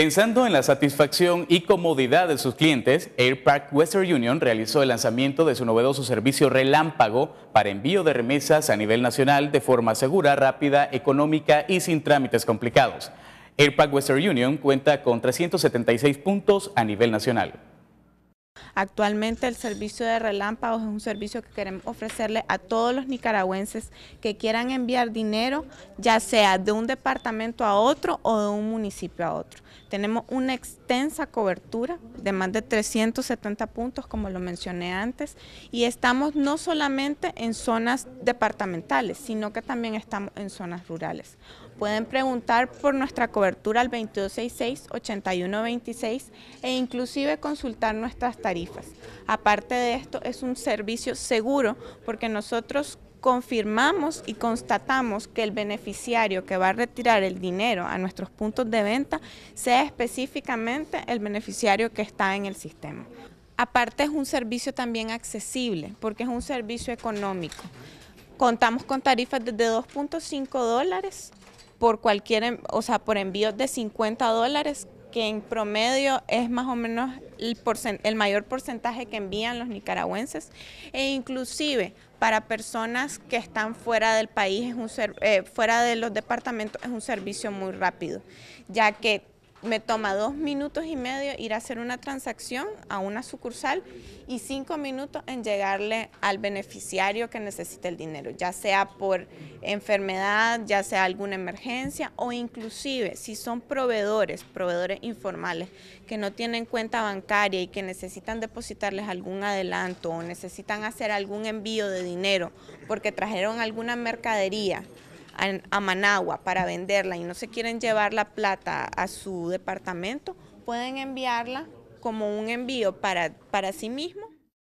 Pensando en la satisfacción y comodidad de sus clientes, Airpack Western Union realizó el lanzamiento de su novedoso servicio relámpago para envío de remesas a nivel nacional de forma segura, rápida, económica y sin trámites complicados. Airpack Western Union cuenta con 376 puntos a nivel nacional. Actualmente el servicio de relámpagos es un servicio que queremos ofrecerle a todos los nicaragüenses que quieran enviar dinero, ya sea de un departamento a otro o de un municipio a otro. Tenemos una extensa cobertura, de más de 370 puntos, como lo mencioné antes, y estamos no solamente en zonas departamentales, sino que también estamos en zonas rurales. Pueden preguntar por nuestra cobertura al 2266-8126 e inclusive consultar nuestras tarifas. Aparte de esto, es un servicio seguro porque nosotros confirmamos y constatamos que el beneficiario que va a retirar el dinero a nuestros puntos de venta sea específicamente el beneficiario que está en el sistema. Aparte es un servicio también accesible porque es un servicio económico. Contamos con tarifas desde 2.5 dólares por cualquier, o sea, por envíos de 50 dólares que en promedio es más o menos el, el mayor porcentaje que envían los nicaragüenses e inclusive para personas que están fuera del país, es un eh, fuera de los departamentos, es un servicio muy rápido, ya que me toma dos minutos y medio ir a hacer una transacción a una sucursal y cinco minutos en llegarle al beneficiario que necesita el dinero, ya sea por enfermedad, ya sea alguna emergencia o inclusive si son proveedores, proveedores informales que no tienen cuenta bancaria y que necesitan depositarles algún adelanto o necesitan hacer algún envío de dinero porque trajeron alguna mercadería a, Managua para venderla y no se quieren llevar la plata a su departamento, pueden enviarla como un envío para, para sí mismo